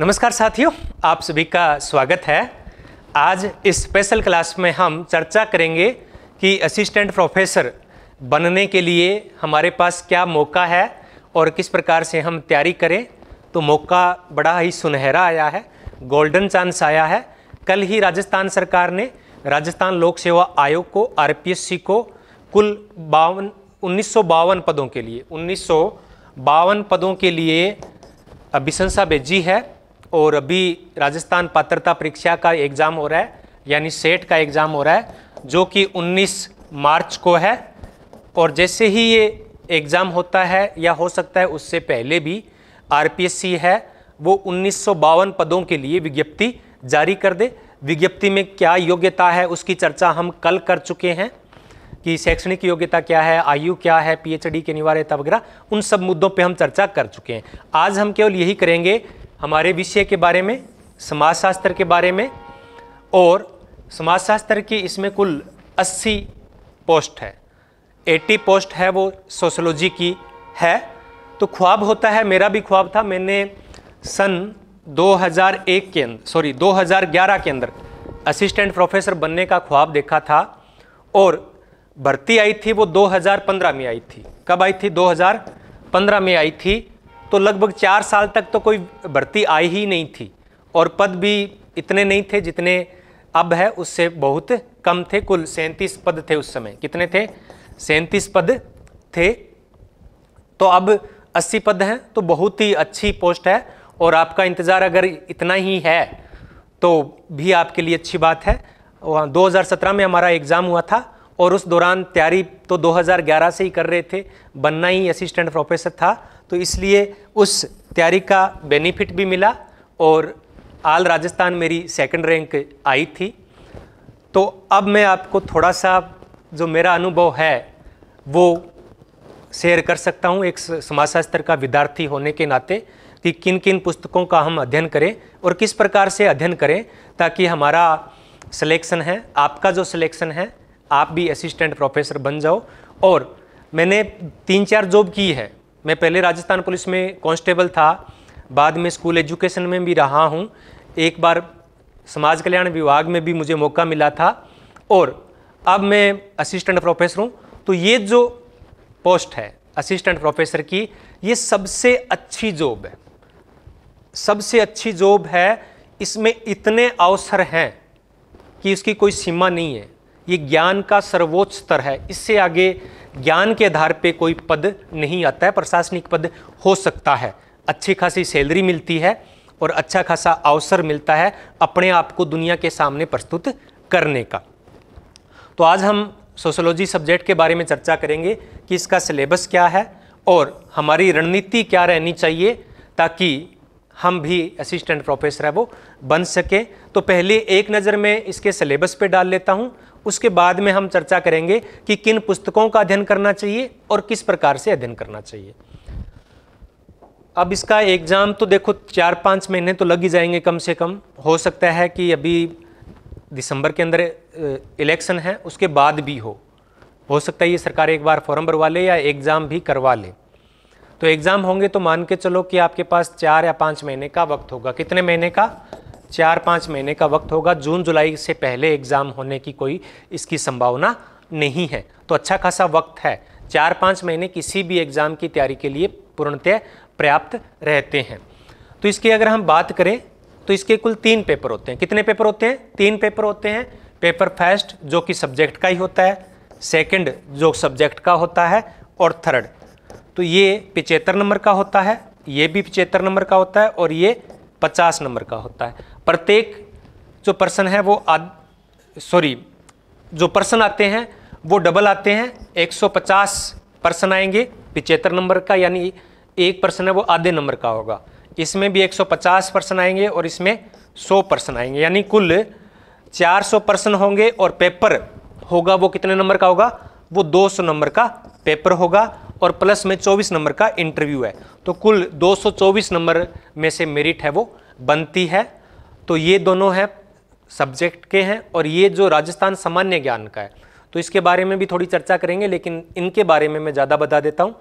नमस्कार साथियों आप सभी का स्वागत है आज इस स्पेशल क्लास में हम चर्चा करेंगे कि असिस्टेंट प्रोफेसर बनने के लिए हमारे पास क्या मौका है और किस प्रकार से हम तैयारी करें तो मौका बड़ा ही सुनहरा आया है गोल्डन चांस आया है कल ही राजस्थान सरकार ने राजस्थान लोक सेवा आयोग को आर को कुल बावन उन्नीस पदों के लिए उन्नीस पदों के लिए अभिशंसा भेजी है और अभी राजस्थान पात्रता परीक्षा का एग्ज़ाम हो रहा है यानी सेट का एग्ज़ाम हो रहा है जो कि 19 मार्च को है और जैसे ही ये एग्ज़ाम होता है या हो सकता है उससे पहले भी आरपीएससी है वो उन्नीस पदों के लिए विज्ञप्ति जारी कर दे विज्ञप्ति में क्या योग्यता है उसकी चर्चा हम कल कर चुके हैं कि शैक्षणिक योग्यता क्या है आयु क्या है पीएचडी के निवार्यता वगैरह उन सब मुद्दों पे हम चर्चा कर चुके हैं आज हम केवल यही करेंगे हमारे विषय के बारे में समाजशास्त्र के बारे में और समाजशास्त्र की इसमें कुल 80 पोस्ट है 80 पोस्ट है वो सोशोलॉजी की है तो ख्वाब होता है मेरा भी ख्वाब था मैंने सन 2001 के अंदर सॉरी 2011 के अंदर असिस्टेंट प्रोफेसर बनने का ख्वाब देखा था और भर्ती आई थी वो 2015 में आई थी कब आई थी 2015 में आई थी तो लगभग चार साल तक तो कोई भर्ती आई ही नहीं थी और पद भी इतने नहीं थे जितने अब है उससे बहुत कम थे कुल सैंतीस पद थे उस समय कितने थे सैंतीस पद थे तो अब अस्सी पद हैं तो बहुत ही अच्छी पोस्ट है और आपका इंतज़ार अगर इतना ही है तो भी आपके लिए अच्छी बात है दो में हमारा एग्ज़ाम हुआ था और उस दौरान तैयारी तो 2011 से ही कर रहे थे बनना ही असिस्टेंट प्रोफेसर था तो इसलिए उस तैयारी का बेनिफिट भी मिला और आल राजस्थान मेरी सेकंड रैंक आई थी तो अब मैं आपको थोड़ा सा जो मेरा अनुभव है वो शेयर कर सकता हूँ एक समाजशास्त्र का विद्यार्थी होने के नाते कि किन किन पुस्तकों का हम अध्ययन करें और किस प्रकार से अध्ययन करें ताकि हमारा सिलेक्शन है आपका जो सिलेक्शन है आप भी असिस्टेंट प्रोफेसर बन जाओ और मैंने तीन चार जॉब की है मैं पहले राजस्थान पुलिस में कांस्टेबल था बाद में स्कूल एजुकेशन में भी रहा हूँ एक बार समाज कल्याण विभाग में भी मुझे मौका मिला था और अब मैं असिस्टेंट प्रोफेसर हूँ तो ये जो पोस्ट है असिस्टेंट प्रोफेसर की ये सबसे अच्छी जॉब है सबसे अच्छी जॉब है इसमें इतने अवसर हैं कि इसकी कोई सीमा नहीं है ये ज्ञान का सर्वोच्च स्तर है इससे आगे ज्ञान के आधार पे कोई पद नहीं आता है प्रशासनिक पद हो सकता है अच्छी खासी सैलरी मिलती है और अच्छा खासा अवसर मिलता है अपने आप को दुनिया के सामने प्रस्तुत करने का तो आज हम सोशोलॉजी सब्जेक्ट के बारे में चर्चा करेंगे कि इसका सिलेबस क्या है और हमारी रणनीति क्या रहनी चाहिए ताकि हम भी असिस्टेंट प्रोफेसर है वो बन सके तो पहले एक नज़र में इसके सिलेबस पे डाल लेता हूँ उसके बाद में हम चर्चा करेंगे कि किन पुस्तकों का अध्ययन करना चाहिए और किस प्रकार से अध्ययन करना चाहिए अब इसका एग्ज़ाम तो देखो चार पाँच महीने तो लग ही जाएंगे कम से कम हो सकता है कि अभी दिसंबर के अंदर इलेक्शन है उसके बाद भी हो हो सकता है ये सरकार एक बार फॉर्म भरवा ले या एग्ज़ाम भी करवा ले तो एग्ज़ाम होंगे तो मान के चलो कि आपके पास चार या पाँच महीने का वक्त होगा कितने महीने का चार पाँच महीने का वक्त होगा जून जुलाई से पहले एग्ज़ाम होने की कोई इसकी संभावना नहीं है तो अच्छा खासा वक्त है चार पाँच महीने किसी भी एग्ज़ाम की तैयारी के लिए पूर्णतः पर्याप्त रहते हैं तो इसकी अगर हम बात करें तो इसके कुल तीन पेपर होते हैं कितने पेपर होते हैं तीन पेपर होते हैं पेपर फर्स्ट जो कि सब्जेक्ट का ही होता है सेकंड जो सब्जेक्ट का होता है और थर्ड तो ये पिचहत्तर नंबर का होता है ये भी पिचहत्तर नंबर का होता है और ये पचास नंबर का होता है प्रत्येक जो पर्सन है वो सॉरी जो पर्सन आते हैं वो डबल आते हैं 150 पर्सन आएंगे पिचहत्तर नंबर का यानी एक पर्सन है वो आधे नंबर का होगा इसमें भी 150 पर्सन आएंगे और इसमें 100 पर्सन आएंगे यानी कुल 400 पर्सन होंगे और पेपर होगा वो कितने नंबर का होगा वो 200 नंबर का पेपर होगा और प्लस में 24 नंबर का इंटरव्यू है तो कुल 224 नंबर में से मेरिट है वो बनती है तो ये दोनों है सब्जेक्ट के हैं और ये जो राजस्थान सामान्य ज्ञान का है तो इसके बारे में भी थोड़ी चर्चा करेंगे लेकिन इनके बारे में मैं ज़्यादा बता देता हूँ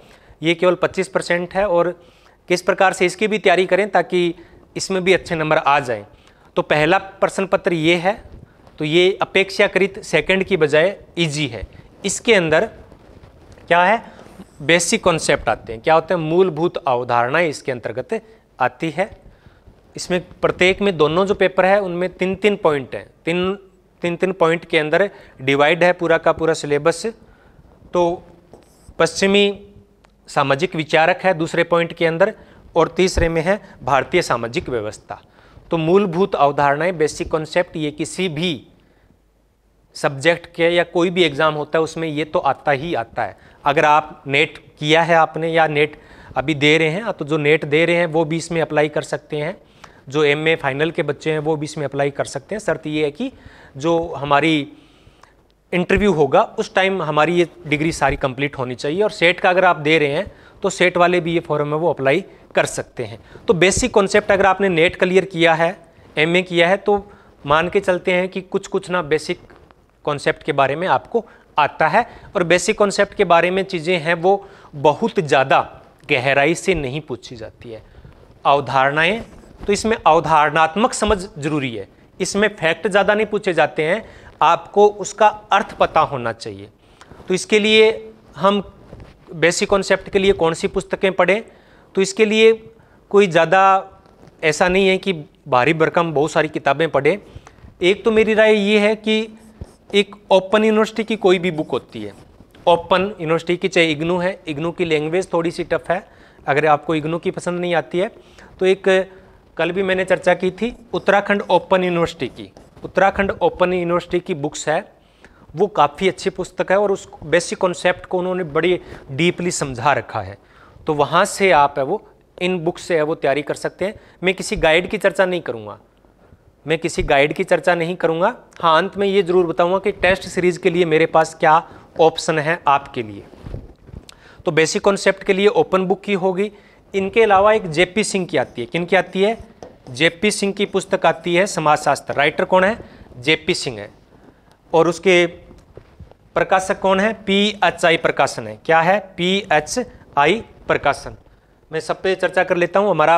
ये केवल पच्चीस परसेंट है और किस प्रकार से इसकी भी तैयारी करें ताकि इसमें भी अच्छे नंबर आ जाएं तो पहला प्रश्न पत्र ये है तो ये अपेक्षाकृत सेकंड की बजाय इजी e है इसके अंदर क्या है बेसिक कॉन्सेप्ट आते हैं क्या होते हैं मूलभूत अवधारणाएं इसके अंतर्गत आती है इसमें प्रत्येक में दोनों जो पेपर है उनमें तीन तीन पॉइंट हैं तीन तीन तीन पॉइंट के अंदर डिवाइड है पूरा का पूरा सिलेबस तो पश्चिमी सामाजिक विचारक है दूसरे पॉइंट के अंदर और तीसरे में है भारतीय सामाजिक व्यवस्था तो मूलभूत अवधारणाएं बेसिक कॉन्सेप्ट ये किसी भी सब्जेक्ट के या कोई भी एग्ज़ाम होता है उसमें ये तो आता ही आता है अगर आप नेट किया है आपने या नेट अभी दे रहे हैं तो जो नेट दे रहे हैं वो भी इसमें अप्लाई कर सकते हैं जो एम ए फाइनल के बच्चे हैं वो भी इसमें अप्लाई कर सकते हैं शर्त ये है कि जो हमारी इंटरव्यू होगा उस टाइम हमारी ये डिग्री सारी कंप्लीट होनी चाहिए और सेट का अगर आप दे रहे हैं तो सेट वाले भी ये फॉर्म में वो अप्लाई कर सकते हैं तो बेसिक कॉन्सेप्ट अगर आपने नेट क्लियर किया है एम किया है तो मान के चलते हैं कि कुछ कुछ ना बेसिक कॉन्सेप्ट के बारे में आपको आता है और बेसिक कॉन्सेप्ट के बारे में चीज़ें हैं वो बहुत ज़्यादा गहराई से नहीं पूछी जाती है अवधारणाएँ तो इसमें अवधारणात्मक समझ जरूरी है इसमें फैक्ट ज़्यादा नहीं पूछे जाते हैं आपको उसका अर्थ पता होना चाहिए तो इसके लिए हम बेसिक कॉन्सेप्ट के लिए कौन सी पुस्तकें पढ़ें तो इसके लिए कोई ज़्यादा ऐसा नहीं है कि भारी भरकम बहुत सारी किताबें पढ़ें एक तो मेरी राय ये है कि एक ओपन यूनिवर्सिटी की कोई भी बुक होती है ओपन यूनिवर्सिटी की चाहे इग्नू है इग्नू की लैंग्वेज थोड़ी सी टफ है अगर आपको इग्नू की पसंद नहीं आती है तो एक कल भी मैंने चर्चा की थी उत्तराखंड ओपन यूनिवर्सिटी की उत्तराखंड ओपन यूनिवर्सिटी की बुक्स है वो काफ़ी अच्छी पुस्तक है और उस बेसिक कॉन्सेप्ट को उन्होंने बड़ी डीपली समझा रखा है तो वहाँ से आप है वो इन बुक्स से है वो तैयारी कर सकते हैं मैं किसी गाइड की चर्चा नहीं करूँगा मैं किसी गाइड की चर्चा नहीं करूँगा हाँ अंत में ये ज़रूर बताऊँगा कि टेस्ट सीरीज़ के लिए मेरे पास क्या ऑप्शन है आपके लिए तो बेसिक कॉन्सेप्ट के लिए ओपन बुक की होगी इनके अलावा एक जेपी सिंह की आती है किन की आती है जेपी सिंह की पुस्तक आती है समाजशास्त्र राइटर कौन है जेपी सिंह है और उसके प्रकाशक कौन है पी एच आई प्रकाशन है क्या है पी एच आई प्रकाशन मैं सब पे चर्चा कर लेता हूँ हमारा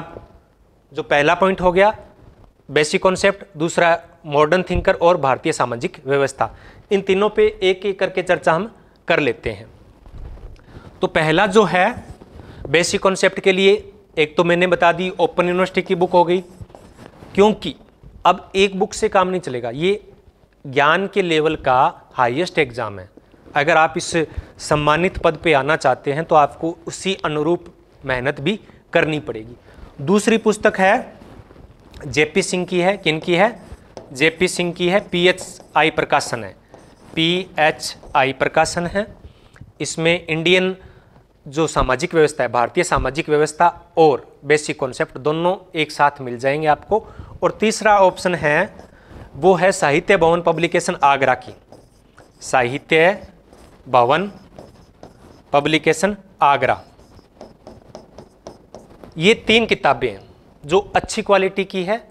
जो पहला पॉइंट हो गया बेसिक कॉन्सेप्ट दूसरा मॉडर्न थिंकर और भारतीय सामाजिक व्यवस्था इन तीनों पे एक एक करके चर्चा हम कर लेते हैं तो पहला जो है बेसिक कॉन्सेप्ट के लिए एक तो मैंने बता दी ओपन यूनिवर्सिटी की बुक हो गई क्योंकि अब एक बुक से काम नहीं चलेगा ये ज्ञान के लेवल का हाईएस्ट एग्ज़ाम है अगर आप इस सम्मानित पद पे आना चाहते हैं तो आपको उसी अनुरूप मेहनत भी करनी पड़ेगी दूसरी पुस्तक है जेपी सिंह की है किन की है जेपी सिंह की है पी एच आई प्रकाशन है पी एच आई प्रकाशन है इसमें इंडियन जो सामाजिक व्यवस्था है भारतीय सामाजिक व्यवस्था और बेसिक कॉन्सेप्ट दोनों एक साथ मिल जाएंगे आपको और तीसरा ऑप्शन है वो है साहित्य भवन पब्लिकेशन आगरा की साहित्य भवन पब्लिकेशन आगरा ये तीन किताबें हैं जो अच्छी क्वालिटी की है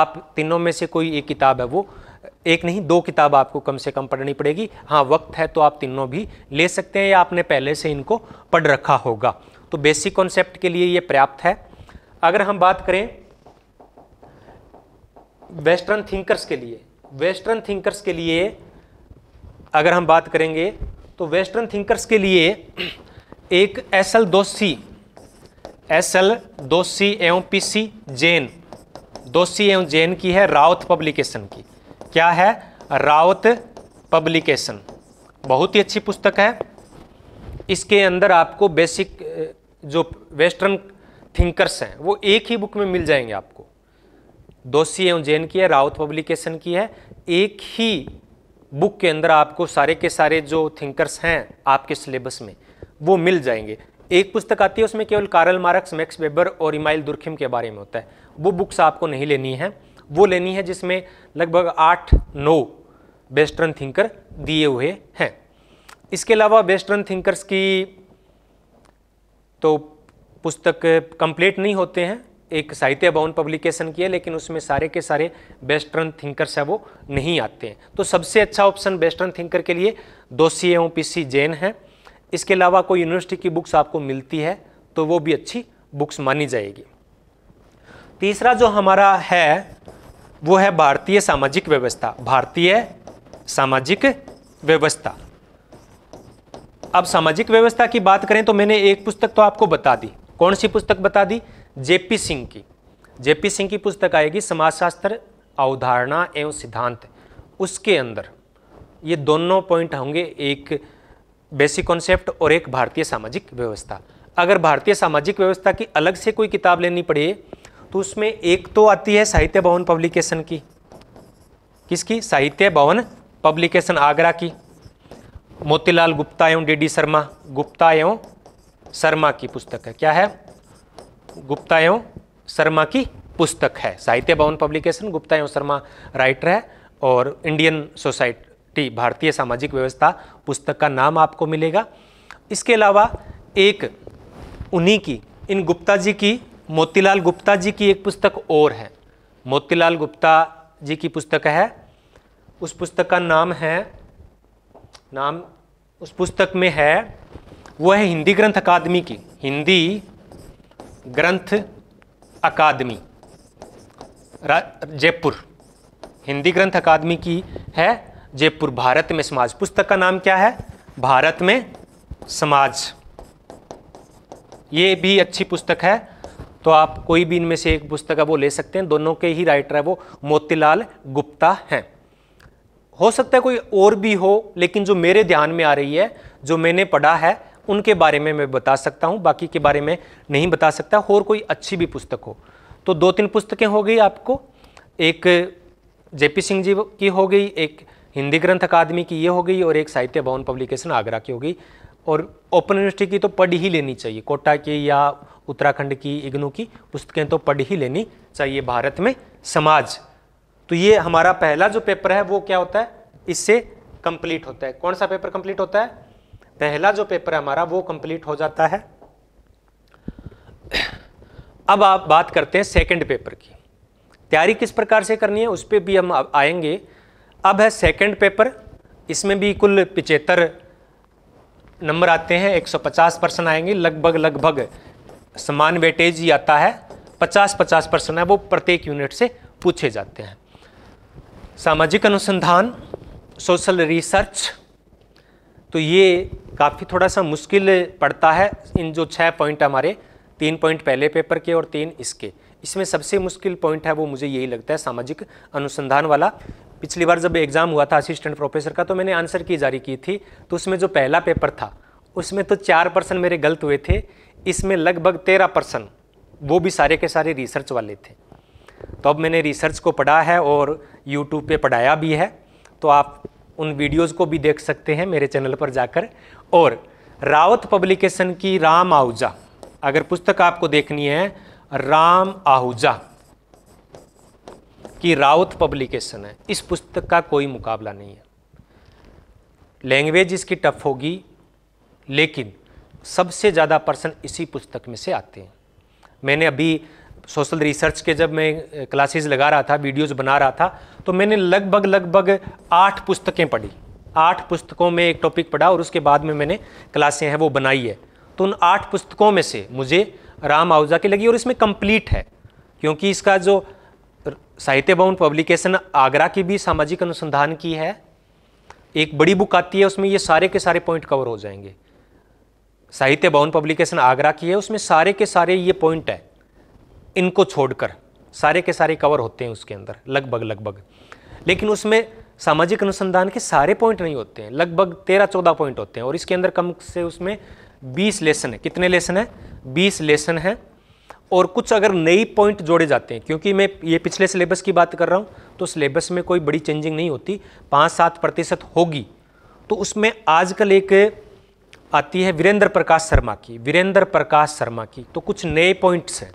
आप तीनों में से कोई एक किताब है वो एक नहीं दो किताब आपको कम से कम पढ़नी पड़ेगी हाँ वक्त है तो आप तीनों भी ले सकते हैं या आपने पहले से इनको पढ़ रखा होगा तो बेसिक कॉन्सेप्ट के लिए ये पर्याप्त है अगर हम बात करें वेस्टर्न थिंकर्स के लिए वेस्टर्न थिंकर्स के लिए अगर हम बात करेंगे तो वेस्टर्न थिंकर्स के लिए एक S L Doshi S L Doshi एवं पी सी जैन दोषी एवं जैन की है राउथ पब्लिकेशन की क्या है रावत पब्लिकेशन बहुत ही अच्छी पुस्तक है इसके अंदर आपको बेसिक जो वेस्टर्न थिंकर्स हैं वो एक ही बुक में मिल जाएंगे आपको दोषी एवं जैन की है रावत पब्लिकेशन की है एक ही बुक के अंदर आपको सारे के सारे जो थिंकर्स हैं आपके सिलेबस में वो मिल जाएंगे एक पुस्तक आती है उसमें केवल कारल मार्क्स मैक्स वेबर और इमाइल दुर्खिम के बारे में होता है वो बुक्स आपको नहीं लेनी है वो लेनी है जिसमें लगभग आठ नौ वेस्टर्न थिंकर दिए हुए हैं इसके अलावा वेस्टर्न थिंकर्स की तो पुस्तक कंप्लीट नहीं होते हैं एक साहित्य भवन पब्लिकेशन की है लेकिन उसमें सारे के सारे वेस्टर्न थिंकर्स हैं वो नहीं आते हैं तो सबसे अच्छा ऑप्शन वेस्टर्न थिंकर के लिए दोषी एवं सी जैन है इसके अलावा कोई यूनिवर्सिटी की बुक्स आपको मिलती है तो वो भी अच्छी बुक्स मानी जाएगी तीसरा जो हमारा है वो है भारतीय सामाजिक व्यवस्था भारतीय सामाजिक व्यवस्था अब सामाजिक व्यवस्था की बात करें तो मैंने एक पुस्तक तो आपको बता दी कौन सी पुस्तक बता दी जेपी सिंह की जेपी सिंह की पुस्तक आएगी समाजशास्त्र अवधारणा एवं सिद्धांत उसके अंदर ये दोनों पॉइंट होंगे एक बेसिक कॉन्सेप्ट और एक भारतीय सामाजिक व्यवस्था अगर भारतीय सामाजिक व्यवस्था की अलग से कोई किताब लेनी पड़े तो उसमें एक तो आती है साहित्य भवन पब्लिकेशन की किसकी साहित्य भवन पब्लिकेशन आगरा की मोतीलाल गुप्ता एवं डी डी शर्मा गुप्ता एवं शर्मा की पुस्तक है क्या है गुप्ता एवं शर्मा की पुस्तक है साहित्य भवन पब्लिकेशन गुप्ता एवं शर्मा राइटर है और इंडियन सोसाइटी भारतीय सामाजिक व्यवस्था पुस्तक का नाम आपको मिलेगा इसके अलावा एक उन्हीं की इन गुप्ता जी की मोतीलाल गुप्ता जी की एक पुस्तक और है मोतीलाल गुप्ता जी की पुस्तक है उस पुस्तक का नाम है नाम उस पुस्तक में है वह है हिंदी ग्रंथ अकादमी की हिंदी ग्रंथ अकादमी जयपुर हिंदी ग्रंथ अकादमी की है जयपुर भारत में समाज पुस्तक का नाम क्या है भारत में समाज ये भी अच्छी पुस्तक है तो आप कोई भी इनमें से एक पुस्तक है वो ले सकते हैं दोनों के ही राइटर है वो मोतीलाल गुप्ता हैं हो सकता है कोई और भी हो लेकिन जो मेरे ध्यान में आ रही है जो मैंने पढ़ा है उनके बारे में मैं बता सकता हूँ बाकी के बारे में नहीं बता सकता और कोई अच्छी भी पुस्तक हो तो दो तीन पुस्तकें हो गई आपको एक जेपी सिंह जी की हो गई एक हिंदी ग्रंथ अकादमी की ये हो गई और एक साहित्य भवन पब्लिकेशन आगरा की हो गई और ओपन यूनिवर्सिटी की तो पढ़ ही लेनी चाहिए कोटा की या उत्तराखंड की इग्नू की पुस्तकें तो पढ़ ही लेनी चाहिए भारत में समाज तो ये हमारा पहला जो पेपर है वो क्या होता है इससे कंप्लीट होता है कौन सा पेपर कंप्लीट होता है पहला जो पेपर है हमारा वो कंप्लीट हो जाता है अब आप बात करते हैं सेकंड पेपर की तैयारी किस प्रकार से करनी है उस पर भी हम आएंगे अब है सेकंड पेपर इसमें भी कुल पिचहत्तर नंबर आते हैं 150 परसेंट आएंगे लगभग लगभग समान वेटेज ही आता है 50 50 परसेंट है वो प्रत्येक यूनिट से पूछे जाते हैं सामाजिक अनुसंधान सोशल रिसर्च तो ये काफ़ी थोड़ा सा मुश्किल पड़ता है इन जो छः पॉइंट हमारे तीन पॉइंट पहले पेपर के और तीन इसके इसमें सबसे मुश्किल पॉइंट है वो मुझे यही लगता है सामाजिक अनुसंधान वाला पिछली बार जब एग्ज़ाम हुआ था असिस्टेंट प्रोफेसर का तो मैंने आंसर की जारी की थी तो उसमें जो पहला पेपर था उसमें तो चार पर्सन मेरे गलत हुए थे इसमें लगभग तेरह पर्सन वो भी सारे के सारे रिसर्च वाले थे तो अब मैंने रिसर्च को पढ़ा है और यूट्यूब पे पढ़ाया भी है तो आप उन वीडियोज़ को भी देख सकते हैं मेरे चैनल पर जाकर और रावत पब्लिकेशन की राम आहूजा अगर पुस्तक आपको देखनी है राम आहूजा कि राउत पब्लिकेशन है इस पुस्तक का कोई मुकाबला नहीं है लैंग्वेज इसकी टफ होगी लेकिन सबसे ज़्यादा पर्सन इसी पुस्तक में से आते हैं मैंने अभी सोशल रिसर्च के जब मैं क्लासेस लगा रहा था वीडियोस बना रहा था तो मैंने लगभग लगभग आठ पुस्तकें पढ़ी आठ पुस्तकों में एक टॉपिक पढ़ा और उसके बाद में मैंने क्लासें हैं वो बनाई है तो उन आठ पुस्तकों में से मुझे राम आहूजा की लगी और इसमें कंप्लीट है क्योंकि इसका जो साहित्य भवन पब्लिकेशन आगरा की भी सामाजिक अनुसंधान की है एक बड़ी बुक आती है उसमें ये सारे के सारे पॉइंट कवर हो जाएंगे साहित्य भवन पब्लिकेशन आगरा की है उसमें सारे के सारे ये पॉइंट है इनको छोड़कर सारे के सारे कवर होते हैं उसके अंदर लगभग लगभग लेकिन उसमें सामाजिक अनुसंधान के सारे पॉइंट नहीं होते हैं लगभग तेरह चौदह पॉइंट होते हैं और इसके अंदर कम से उसमें बीस लेसन है कितने लेसन है बीस लेसन है और कुछ अगर नई पॉइंट जोड़े जाते हैं क्योंकि मैं ये पिछले सिलेबस की बात कर रहा हूँ तो सिलेबस में कोई बड़ी चेंजिंग नहीं होती पाँच सात प्रतिशत होगी तो उसमें आजकल एक आती है वीरेंद्र प्रकाश शर्मा की वीरेंद्र प्रकाश शर्मा की तो कुछ नए पॉइंट्स हैं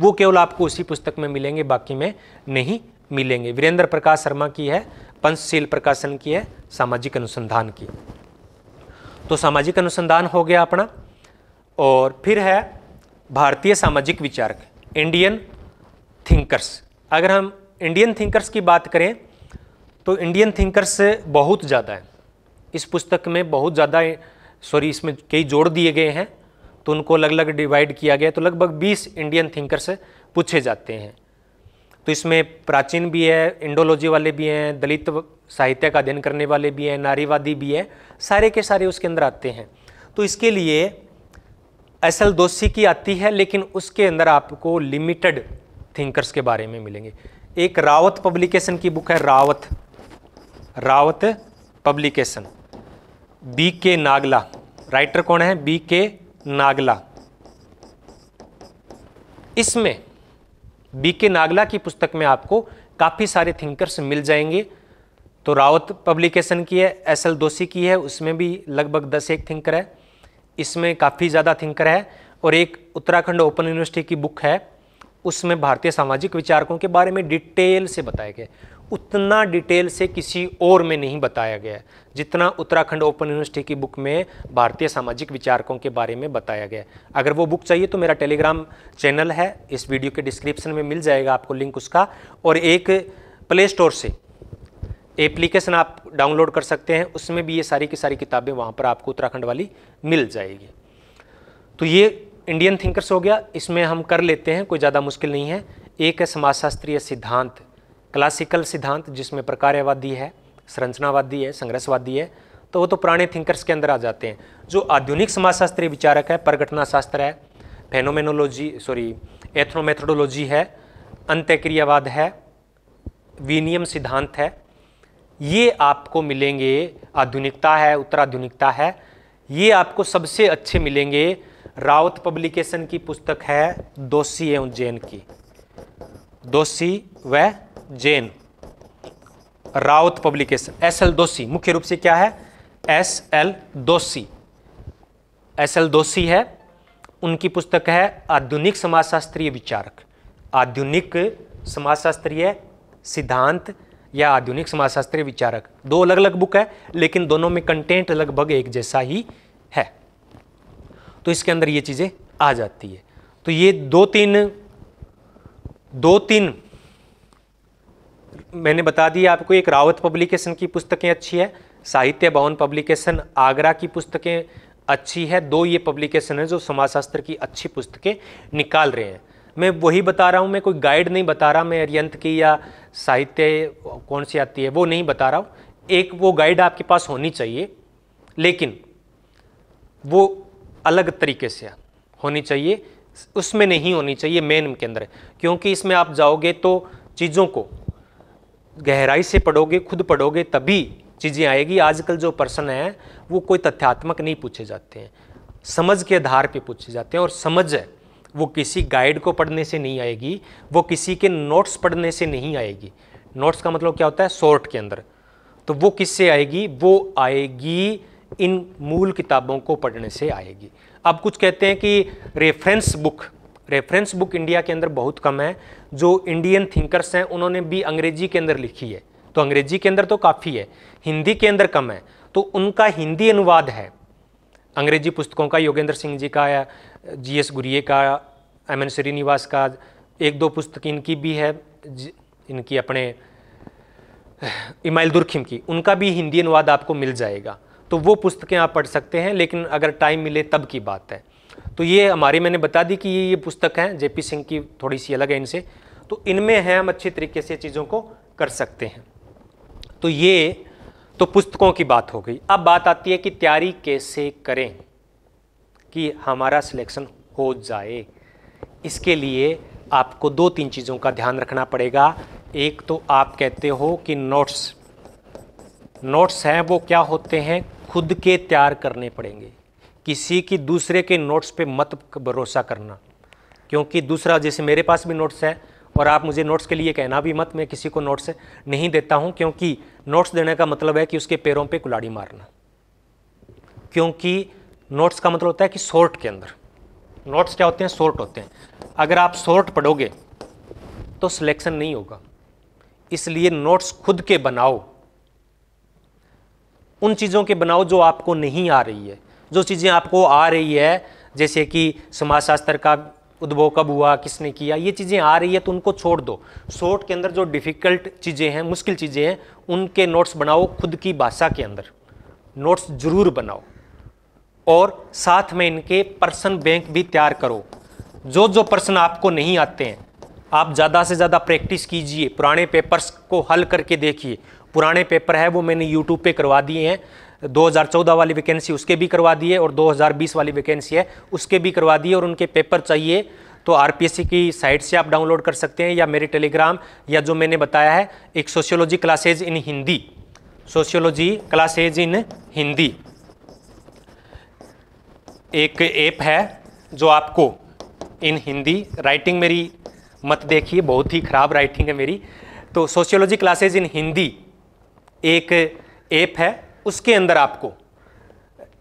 वो केवल आपको उसी पुस्तक में मिलेंगे बाकी में नहीं मिलेंगे वीरेंद्र प्रकाश शर्मा की है पंचशील प्रकाशन की है सामाजिक अनुसंधान की तो सामाजिक अनुसंधान हो गया अपना और फिर है भारतीय सामाजिक विचारक इंडियन थिंकर्स अगर हम इंडियन थिंकर्स की बात करें तो इंडियन थिंकर्स बहुत ज़्यादा हैं इस पुस्तक में बहुत ज़्यादा सॉरी इसमें कई जोड़ दिए गए हैं तो उनको अलग अलग डिवाइड किया गया तो लगभग 20 इंडियन थिंकर्स पूछे जाते हैं तो इसमें प्राचीन भी है इंडोलॉजी वाले भी हैं दलित साहित्य का अध्ययन करने वाले भी हैं नारीवादी भी हैं सारे के सारे उसके अंदर आते हैं तो इसके लिए असल दोषी की आती है लेकिन उसके अंदर आपको लिमिटेड थिंकर्स के बारे में मिलेंगे एक रावत पब्लिकेशन की बुक है रावत रावत पब्लिकेशन बी के नागला राइटर कौन है बी के नागला इसमें बी के नागला की पुस्तक में आपको काफ़ी सारे थिंकर्स मिल जाएंगे तो रावत पब्लिकेशन की है एस एल दोषी की है उसमें भी लगभग दस एक थिंकर है इसमें काफ़ी ज़्यादा थिंकर है और एक उत्तराखंड ओपन यूनिवर्सिटी की बुक है उसमें भारतीय सामाजिक विचारकों के बारे में डिटेल से बताया गया उतना डिटेल से किसी और में नहीं बताया गया जितना उत्तराखंड ओपन यूनिवर्सिटी की बुक में भारतीय सामाजिक विचारकों के बारे में बताया गया अगर वो बुक चाहिए तो मेरा टेलीग्राम चैनल है इस वीडियो के डिस्क्रिप्शन में मिल जाएगा आपको लिंक उसका और एक प्ले स्टोर से एप्लीकेशन आप डाउनलोड कर सकते हैं उसमें भी ये सारी की सारी किताबें वहाँ पर आपको उत्तराखंड वाली मिल जाएगी तो ये इंडियन थिंकर्स हो गया इसमें हम कर लेते हैं कोई ज़्यादा मुश्किल नहीं है एक है समाजशास्त्रीय सिद्धांत क्लासिकल सिद्धांत जिसमें प्रकार्यवादी है संरचनावादी है संघर्षवादी है तो वो तो पुराने थिंकर्स के अंदर आ जाते हैं जो आधुनिक समाजशास्त्रीय विचारक है प्रगटना शास्त्र है फेनोमेनोलॉजी सॉरी एथ्नोमेथडोलॉजी है अंत्यक्रियावाद है विनियम सिद्धांत है ये आपको मिलेंगे आधुनिकता है उत्तराधुनिकता है ये आपको सबसे अच्छे मिलेंगे राउत पब्लिकेशन की पुस्तक है दोषी एवं जैन की दोषी व Jain Rawat publication S L Doshi मुख्य रूप से क्या है S L Doshi S L Doshi है उनकी पुस्तक है आधुनिक समाजशास्त्रीय विचारक आधुनिक समाजशास्त्रीय सिद्धांत या आधुनिक समाजशास्त्रीय विचारक दो अलग अलग बुक है लेकिन दोनों में कंटेंट लगभग एक जैसा ही है तो इसके अंदर ये चीज़ें आ जाती है तो ये दो तीन दो तीन मैंने बता दिया आपको एक रावत पब्लिकेशन की पुस्तकें अच्छी है साहित्य भवन पब्लिकेशन आगरा की पुस्तकें अच्छी है दो ये पब्लिकेशन है जो समाजशास्त्र की अच्छी पुस्तकें निकाल रहे हैं मैं वही बता रहा हूँ मैं कोई गाइड नहीं बता रहा मैं अरियंत की या साहित्य कौन सी आती है वो नहीं बता रहा हूँ एक वो गाइड आपके पास होनी चाहिए लेकिन वो अलग तरीके से होनी चाहिए उसमें नहीं होनी चाहिए मेन के अंदर क्योंकि इसमें आप जाओगे तो चीज़ों को गहराई से पढ़ोगे खुद पढ़ोगे तभी चीज़ें आएगी आजकल जो पर्सन हैं वो कोई तथ्यात्मक नहीं पूछे जाते हैं समझ के आधार पे पूछे जाते हैं और समझ है वो किसी गाइड को पढ़ने से नहीं आएगी वो किसी के नोट्स पढ़ने से नहीं आएगी नोट्स का मतलब क्या होता है शॉर्ट के अंदर तो वो किससे आएगी वो आएगी इन मूल किताबों को पढ़ने से आएगी अब कुछ कहते हैं कि reference book reference book India के अंदर बहुत कम है जो इंडियन थिंकर्स हैं उन्होंने भी अंग्रेजी के अंदर लिखी है तो अंग्रेजी के अंदर तो काफ़ी है हिंदी के अंदर कम है तो उनका हिंदी अनुवाद है अंग्रेजी पुस्तकों का योगेंद्र सिंह जी का या जी एस गुरिये का एम एन श्रीनिवास का एक दो पुस्तक इनकी भी है इनकी अपने इमाइल दुर्खिम की उनका भी हिंदी अनुवाद आपको मिल जाएगा तो वो पुस्तकें आप पढ़ सकते हैं लेकिन अगर टाइम मिले तब की बात है तो ये हमारी मैंने बता दी कि ये ये पुस्तक हैं जेपी सिंह की थोड़ी सी अलग है इनसे तो इनमें हैं हम अच्छे तरीके से चीज़ों को कर सकते हैं तो ये तो पुस्तकों की बात हो गई अब बात आती है कि तैयारी कैसे करें कि हमारा सिलेक्शन हो जाए इसके लिए आपको दो तीन चीज़ों का ध्यान रखना पड़ेगा एक तो आप कहते हो कि नोट्स नोट्स हैं वो क्या होते हैं खुद के तैयार करने पड़ेंगे किसी की दूसरे के नोट्स पे मत भरोसा करना क्योंकि दूसरा जैसे मेरे पास भी नोट्स हैं और आप मुझे नोट्स के लिए कहना भी मत मैं किसी को नोट्स नहीं देता हूँ क्योंकि नोट्स देने का मतलब है कि उसके पैरों पे कुलाड़ी मारना क्योंकि नोट्स का मतलब होता है कि शॉर्ट के अंदर नोट्स क्या होते हैं शॉर्ट होते हैं अगर आप शॉर्ट पढ़ोगे तो सिलेक्शन नहीं होगा इसलिए नोट्स खुद के बनाओ उन चीज़ों के बनाओ जो आपको नहीं आ रही है जो चीज़ें आपको आ रही है जैसे कि समाजशास्त्र का उद्भव कब हुआ किसने किया ये चीज़ें आ रही है तो उनको छोड़ दो शॉर्ट के अंदर जो डिफ़िकल्ट चीज़ें हैं मुश्किल चीज़ें हैं उनके नोट्स बनाओ खुद की भाषा के अंदर नोट्स ज़रूर बनाओ और साथ में इनके पर्सन बैंक भी तैयार करो जो जो पर्सन आपको नहीं आते हैं आप ज़्यादा से ज़्यादा प्रैक्टिस कीजिए पुराने पेपर्स को हल करके देखिए पुराने पेपर है वो मैंने यूट्यूब पे करवा दिए हैं 2014 वाली वैकेंसी उसके भी करवा दिए और 2020 वाली वैकेंसी है उसके भी करवा दिए और उनके पेपर चाहिए तो आर की साइट से आप डाउनलोड कर सकते हैं या मेरे टेलीग्राम या जो मैंने बताया है एक sociology classes in Hindi sociology classes in Hindi एक ऐप है जो आपको इन हिंदी राइटिंग मेरी मत देखिए बहुत ही ख़राब राइटिंग है मेरी तो सोशियोलॉजी क्लासेज इन हिंदी एक ऐप है उसके अंदर आपको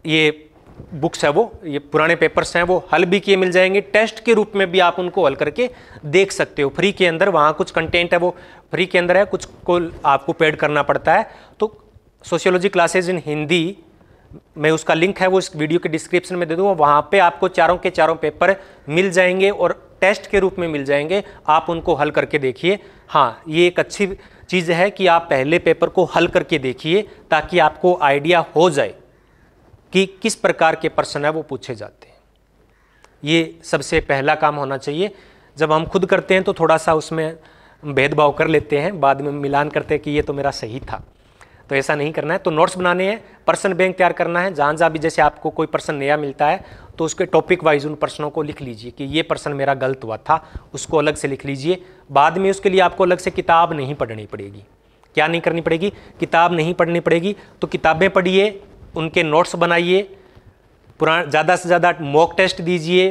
ये बुक्स है वो ये पुराने पेपर्स हैं वो हल भी किए मिल जाएंगे टेस्ट के रूप में भी आप उनको हल करके देख सकते हो फ्री के अंदर वहाँ कुछ कंटेंट है वो फ्री के अंदर है कुछ को आपको पेड करना पड़ता है तो सोशियोलॉजी क्लासेज इन हिंदी मैं उसका लिंक है वो इस वीडियो के डिस्क्रिप्शन में दे दूँगा वहाँ पे आपको चारों के चारों पेपर मिल जाएंगे और टेस्ट के रूप में मिल जाएंगे आप उनको हल करके देखिए हाँ ये एक अच्छी चीज़ है कि आप पहले पेपर को हल करके देखिए ताकि आपको आइडिया हो जाए कि किस प्रकार के प्रश्न है वो पूछे जाते हैं ये सबसे पहला काम होना चाहिए जब हम खुद करते हैं तो थोड़ा सा उसमें भेदभाव कर लेते हैं बाद में मिलान करते हैं कि ये तो मेरा सही था तो ऐसा नहीं करना है तो नोट्स बनाने हैं पर्सन बैंक तैयार करना है जहाँ जहाँ भी जैसे आपको कोई पर्सन नया मिलता है तो उसके टॉपिक वाइज उन पर्सनों को लिख लीजिए कि ये पर्सन मेरा गलत हुआ था उसको अलग से लिख लीजिए बाद में उसके लिए आपको अलग से किताब नहीं पढ़नी पड़ेगी क्या नहीं करनी पड़ेगी किताब नहीं पढ़नी पड़ेगी तो किताबें पढ़िए उनके नोट्स बनाइए पुरा ज़्यादा से ज़्यादा मॉक टेस्ट दीजिए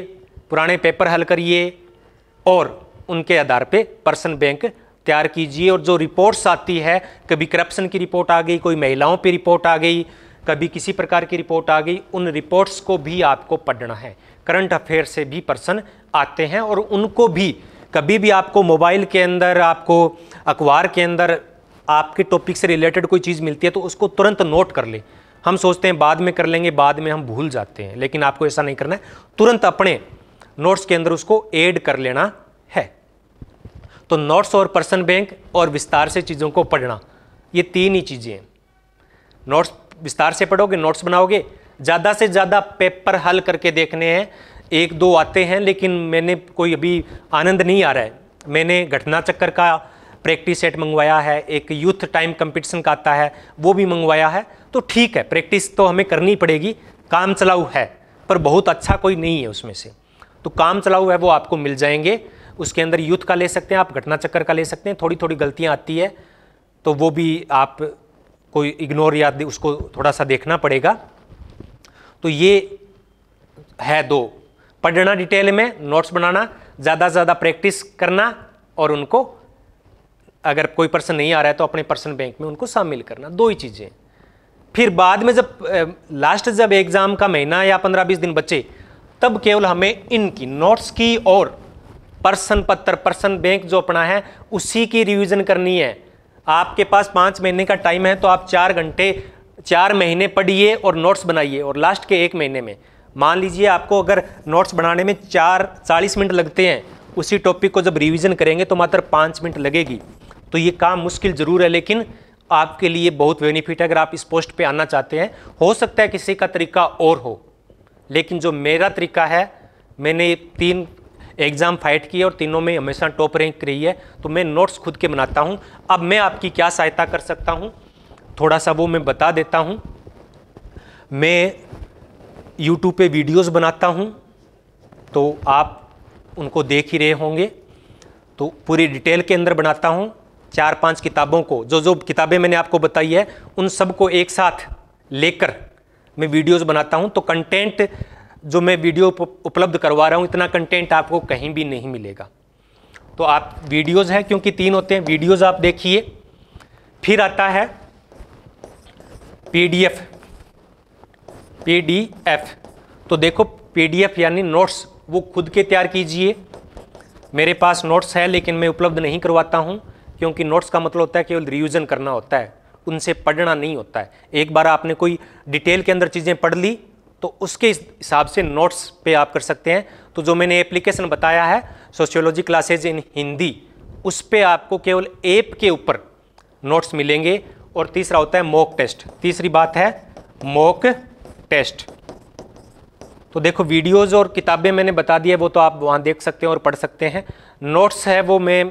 पुराने पेपर हल करिए और उनके आधार पे पर्सन बैंक तैयार कीजिए और जो रिपोर्ट्स आती है कभी करप्शन की रिपोर्ट आ गई कोई महिलाओं पे रिपोर्ट आ गई कभी किसी प्रकार की रिपोर्ट आ गई उन रिपोर्ट्स को भी आपको पढ़ना है करंट अफेयर से भी पर्सन आते हैं और उनको भी कभी भी आपको मोबाइल के अंदर आपको अखबार के अंदर आपके टॉपिक से रिलेटेड कोई चीज़ मिलती है तो उसको तुरंत नोट कर लें हम सोचते हैं बाद में कर लेंगे बाद में हम भूल जाते हैं लेकिन आपको ऐसा नहीं करना है तुरंत अपने नोट्स के अंदर उसको ऐड कर लेना तो नोट्स और पर्सन बैंक और विस्तार से चीज़ों को पढ़ना ये तीन ही चीज़ें हैं नोट्स विस्तार से पढ़ोगे नोट्स बनाओगे ज़्यादा से ज़्यादा पेपर हल करके देखने हैं एक दो आते हैं लेकिन मैंने कोई अभी आनंद नहीं आ रहा है मैंने घटना चक्कर का प्रैक्टिस सेट मंगवाया है एक यूथ टाइम कंपटीशन का आता है वो भी मंगवाया है तो ठीक है प्रैक्टिस तो हमें करनी पड़ेगी काम चलाऊ है पर बहुत अच्छा कोई नहीं है उसमें से तो काम चलाऊ है वो आपको मिल जाएंगे उसके अंदर युद्ध का ले सकते हैं आप घटना चक्कर का ले सकते हैं थोड़ी थोड़ी गलतियाँ आती है तो वो भी आप कोई इग्नोर या उसको थोड़ा सा देखना पड़ेगा तो ये है दो पढ़ना डिटेल में नोट्स बनाना ज़्यादा से ज़्यादा प्रैक्टिस करना और उनको अगर कोई पर्सन नहीं आ रहा है तो अपने पर्सन बैंक में उनको शामिल करना दो ही चीज़ें फिर बाद में जब लास्ट जब एग्ज़ाम का महीना या पंद्रह बीस दिन बचे तब केवल हमें इनकी नोट्स की और पर्सन पत्थर पर्सन बैंक जो अपना है उसी की रिविज़न करनी है आपके पास पाँच महीने का टाइम है तो आप चार घंटे चार महीने पढ़िए और नोट्स बनाइए और लास्ट के एक महीने में मान लीजिए आपको अगर नोट्स बनाने में चार चालीस मिनट लगते हैं उसी टॉपिक को जब रिवीजन करेंगे तो मात्र पाँच मिनट लगेगी तो ये काम मुश्किल ज़रूर है लेकिन आपके लिए बहुत बेनिफिट है अगर आप इस पोस्ट पे आना चाहते हैं हो सकता है किसी का तरीका और हो लेकिन जो मेरा तरीका है मैंने तीन एग्ज़ाम फाइट की है और तीनों में हमेशा टॉप रैंक रही है तो मैं नोट्स खुद के बनाता हूँ अब मैं आपकी क्या सहायता कर सकता हूँ थोड़ा सा वो मैं बता देता हूँ मैं यूट्यूब पे वीडियोस बनाता हूँ तो आप उनको देख ही रहे होंगे तो पूरी डिटेल के अंदर बनाता हूँ चार पांच किताबों को जो जो किताबें मैंने आपको बताई है उन सबको एक साथ लेकर मैं वीडियोस बनाता हूँ तो कंटेंट जो मैं वीडियो उपलब्ध करवा रहा हूँ इतना कंटेंट आपको कहीं भी नहीं मिलेगा तो आप वीडियोज़ हैं क्योंकि तीन होते हैं वीडियोज़ आप देखिए फिर आता है पीडीएफ पीडीएफ तो देखो पीडीएफ यानी नोट्स वो खुद के तैयार कीजिए मेरे पास नोट्स है लेकिन मैं उपलब्ध नहीं करवाता हूँ क्योंकि नोट्स का मतलब होता है केवल रिविज़न करना होता है उनसे पढ़ना नहीं होता है एक बार आपने कोई डिटेल के अंदर चीज़ें पढ़ ली तो उसके हिसाब से नोट्स पे आप कर सकते हैं तो जो मैंने एप्लीकेशन बताया है सोशियोलॉजी क्लासेज इन हिंदी उस पर आपको केवल ऐप के ऊपर नोट्स मिलेंगे और तीसरा होता है मॉक टेस्ट तीसरी बात है मॉक टेस्ट तो देखो वीडियोज़ और किताबें मैंने बता दी है वो तो आप वहाँ देख सकते हैं और पढ़ सकते हैं नोट्स है वो मैं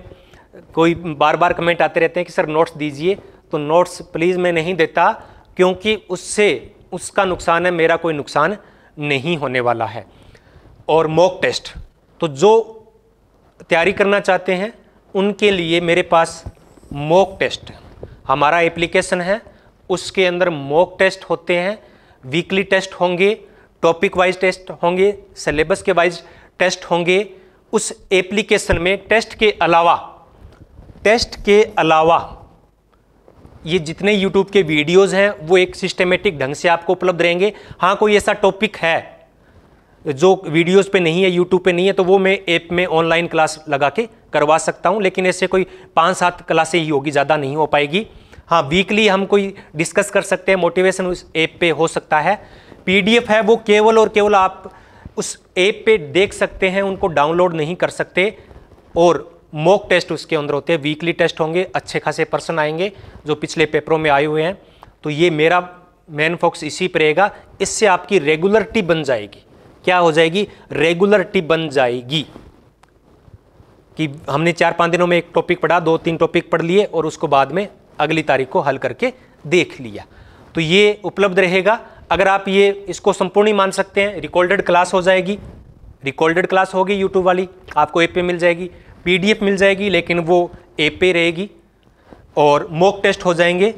कोई बार बार कमेंट आते रहते हैं कि सर नोट्स दीजिए तो नोट्स प्लीज़ मैं नहीं देता क्योंकि उससे उसका नुकसान है मेरा कोई नुकसान नहीं होने वाला है और मॉक टेस्ट तो जो तैयारी करना चाहते हैं उनके लिए मेरे पास मॉक टेस्ट हमारा एप्लीकेशन है उसके अंदर मॉक टेस्ट होते हैं वीकली टेस्ट होंगे टॉपिक वाइज टेस्ट होंगे सिलेबस के वाइज टेस्ट होंगे उस एप्लीकेशन में टेस्ट के अलावा टेस्ट के अलावा ये जितने YouTube के वीडियोस हैं वो एक सिस्टमेटिक ढंग से आपको उपलब्ध रहेंगे हाँ कोई ऐसा टॉपिक है जो वीडियोस पे नहीं है YouTube पे नहीं है तो वो मैं ऐप में ऑनलाइन क्लास लगा के करवा सकता हूँ लेकिन ऐसे कोई पाँच सात क्लासें ही होगी ज़्यादा नहीं हो पाएगी हाँ वीकली हम कोई डिस्कस कर सकते हैं मोटिवेशन उस ऐप पर हो सकता है पी है वो केवल और केवल आप उस ऐप पर देख सकते हैं उनको डाउनलोड नहीं कर सकते और मॉक टेस्ट उसके अंदर होते हैं वीकली टेस्ट होंगे अच्छे खासे पर्सन आएंगे जो पिछले पेपरों में आए हुए हैं तो ये मेरा मेन फोक्स इसी पर रहेगा इससे आपकी रेगुलरिटी बन जाएगी क्या हो जाएगी रेगुलरिटी बन जाएगी कि हमने चार पाँच दिनों में एक टॉपिक पढ़ा दो तीन टॉपिक पढ़ लिए और उसको बाद में अगली तारीख को हल करके देख लिया तो ये उपलब्ध रहेगा अगर आप ये इसको संपूर्ण ही मान सकते हैं रिकॉर्डेड क्लास हो जाएगी रिकॉर्डेड क्लास होगी यूट्यूब वाली आपको ऐप पे मिल जाएगी पीडीएफ मिल जाएगी लेकिन वो ए पे रहेगी और मॉक टेस्ट हो जाएंगे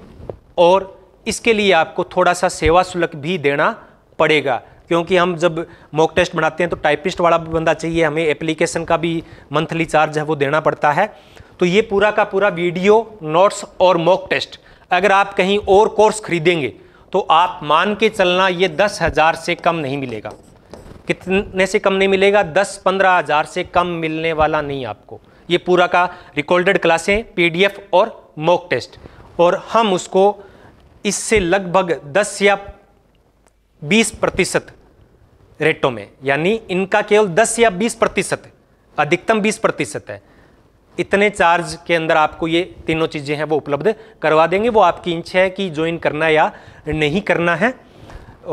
और इसके लिए आपको थोड़ा सा सेवा शुल्क भी देना पड़ेगा क्योंकि हम जब मॉक टेस्ट बनाते हैं तो टाइपिस्ट वाला भी बंदा चाहिए हमें एप्लीकेशन का भी मंथली चार्ज है वो देना पड़ता है तो ये पूरा का पूरा वीडियो नोट्स और मॉक टेस्ट अगर आप कहीं और कोर्स खरीदेंगे तो आप मान के चलना ये दस हज़ार से कम नहीं मिलेगा कितने से कम नहीं मिलेगा दस पंद्रह हज़ार से कम मिलने वाला नहीं आपको ये पूरा का रिकॉर्डेड क्लासें पीडीएफ और मॉक टेस्ट और हम उसको इससे लगभग दस या बीस प्रतिशत रेटों में यानी इनका केवल दस या बीस प्रतिशत अधिकतम बीस प्रतिशत है इतने चार्ज के अंदर आपको ये तीनों चीज़ें हैं वो उपलब्ध करवा देंगे वो आपकी इच्छा है कि ज्वाइन करना या नहीं करना है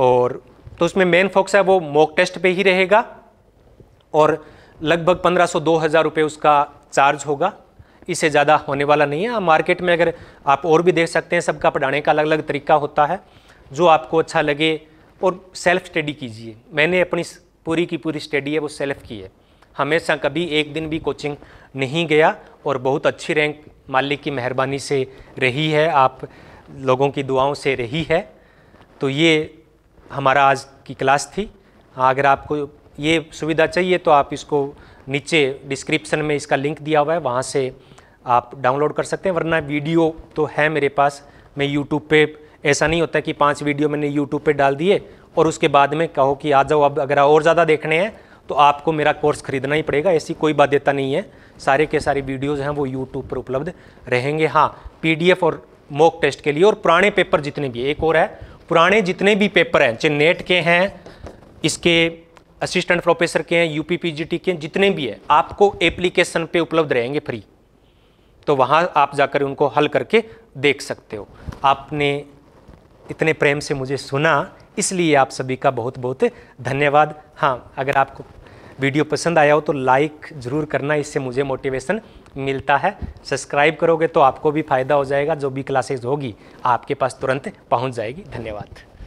और तो उसमें मेन फोकस है वो मॉक टेस्ट पे ही रहेगा और लगभग 1500 हज़ार रुपये उसका चार्ज होगा इससे ज़्यादा होने वाला नहीं है मार्केट में अगर आप और भी देख सकते हैं सबका पढ़ाने का अलग अलग तरीका होता है जो आपको अच्छा लगे और सेल्फ स्टडी कीजिए मैंने अपनी पूरी की पूरी स्टडी है वो सेल्फ की है हमेशा कभी एक दिन भी कोचिंग नहीं गया और बहुत अच्छी रैंक मालिक की मेहरबानी से रही है आप लोगों की दुआओं से रही है तो ये हमारा आज की क्लास थी अगर आपको ये सुविधा चाहिए तो आप इसको नीचे डिस्क्रिप्शन में इसका लिंक दिया हुआ है वहाँ से आप डाउनलोड कर सकते हैं वरना वीडियो तो है मेरे पास मैं यूट्यूब पे ऐसा नहीं होता कि पांच वीडियो मैंने यूट्यूब पे डाल दिए और उसके बाद में कहो कि आ जाओ अब अगर और ज़्यादा देखने हैं तो आपको मेरा कोर्स खरीदना ही पड़ेगा ऐसी कोई बाध्यता नहीं है सारे के सारे वीडियोज़ हैं वो यूट्यूब पर उपलब्ध रहेंगे हाँ पी और मॉक टेस्ट के लिए और पुराने पेपर जितने भी एक और है पुराने जितने भी पेपर हैं चाहे नेट के हैं इसके असिस्टेंट प्रोफेसर के हैं यू पी के जितने भी हैं आपको एप्लीकेशन पे उपलब्ध रहेंगे फ्री तो वहाँ आप जाकर उनको हल करके देख सकते हो आपने इतने प्रेम से मुझे सुना इसलिए आप सभी का बहुत बहुत धन्यवाद हाँ अगर आपको वीडियो पसंद आया हो तो लाइक ज़रूर करना इससे मुझे मोटिवेशन मिलता है सब्सक्राइब करोगे तो आपको भी फ़ायदा हो जाएगा जो भी क्लासेज होगी आपके पास तुरंत पहुँच जाएगी धन्यवाद